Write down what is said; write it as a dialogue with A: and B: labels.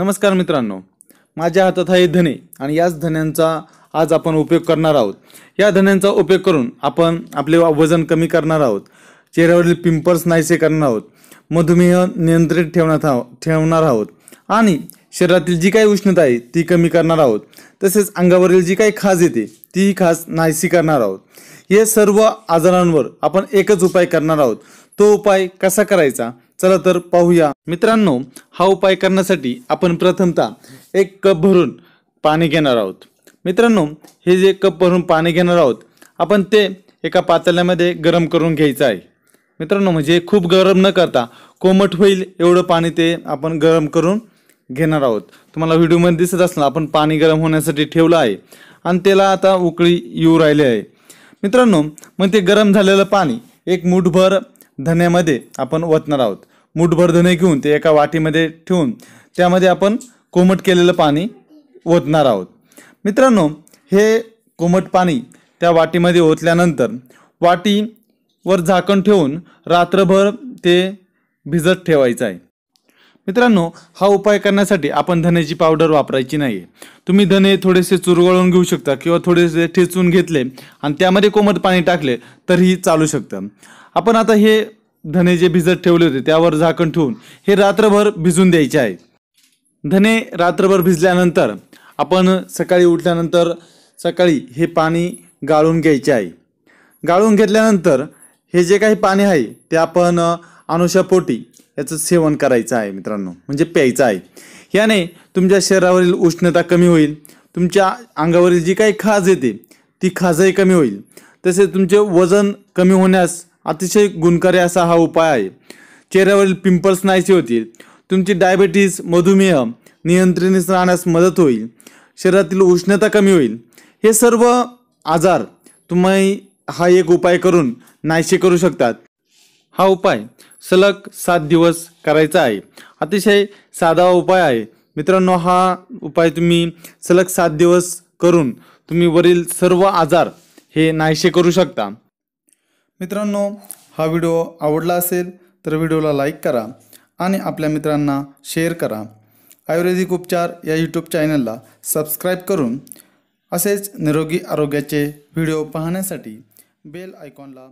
A: नमस्कार मित्रांनो माझ्या हातात आहे धने आणि याच धन्यांचा आज आपण उपयोग करणार आहोत या धन्यांचा उपयोग करून आपण आपले वजन कमी करणार आहोत चेहऱ्यावरील पिंपल्स नाहीसे करणार आहोत मधुमेह नियंत्रित ठेवण्यात ठेवणार आहोत आणि शरीरातील जी काही उष्णता आहे ती कमी करणार आहोत तसेच अंगावरील जी काही खाज येते तीही खास नाहीसी करणार आहोत हे सर्व आजारांवर आपण एकच उपाय करणार आहोत तो उपाय कसा करायचा चला तर पाहूया मित्रांनो हा उपाय करण्यासाठी आपण प्रथमतः एक कप भरून पाणी घेणार आहोत मित्रांनो हे जे कप भरून पाणी घेणार आहोत आपण ते एका पातेल्यामध्ये गरम करून घ्यायचं आहे मित्रांनो म्हणजे खूप गरम न करता कोमट होईल एवढं पाणी ते आपण गरम करून घेणार आहोत तुम्हाला व्हिडिओमध्ये दिसत असणार आपण पाणी गरम होण्यासाठी ठेवलं आहे आणि त्याला आता उकळी येऊ राहिले आहे मित्रांनो मग ते गरम झालेलं पाणी एक मुठभर धन्यामध्ये आपण ओतणार आहोत मुठभर धणे घेऊन ते एका वाटीमध्ये ठेवून त्यामध्ये आपण कोमट केलेलं पाणी ओतणार आहोत मित्रांनो हे कोमट पाणी त्या वाटीमध्ये ओतल्यानंतर वाटीवर झाकण ठेवून रात्रभर ते भिजत ठेवायचं आहे मित्रांनो हा उपाय करण्यासाठी आपण धनेची पावडर वापरायची नाही आहे तुम्ही धने थोडेसे चुरगळून घेऊ शकता किंवा थोडेसे ठेचून घेतले आणि त्यामध्ये कोमट पाणी टाकले तरीही चालू शकतं आपण आता हे धने जे भिजत ठेवले होते त्यावर झाकण ठेवून हे रात्रभर भिजून द्यायचे आहे धने रात्रभर भिजल्यानंतर आपण सकाळी उठल्यानंतर सकाळी हे पाणी गाळून घ्यायचे आहे गाळून घेतल्यानंतर हे जे काही पाणी आहे ते आपण अनुषापोटी याचं सेवन करायचं आहे मित्रांनो म्हणजे प्यायचं आहे याने तुमच्या शरीरावरील उष्णता कमी होईल तुमच्या अंगावरील जी काही खाज येते ती खाजही कमी होईल तसेच तुमचे वजन कमी होण्यास अतिशय गुणकारी असा हा उपाय आहे चेहऱ्यावरील पिंपल्स नाहीसे होतील तुमची डायबेटीस मधुमेह नियंत्रणीस राहण्यास मदत होईल शरीरातील उष्णता कमी होईल हे सर्व आजार तुम्ही हा एक उपाय करून नाहीसे करू शकतात हा उपाय सलग सात दिवस करायचा आहे अतिशय साधा उपाय आहे मित्रांनो हा उपाय तुम्ही सलग सात दिवस करून तुम्ही वरील सर्व आजार हे नाहीसे करू शकता मित्रांनो हा व्हिडिओ आवडला असेल तर व्हिडिओला लाईक करा आणि आपल्या मित्रांना शेअर करा आयुर्वेदिक उपचार या यूट्यूब चॅनलला सबस्क्राईब करून असेच निरोगी आरोग्याचे व्हिडिओ पाहण्यासाठी बेल आयकॉनला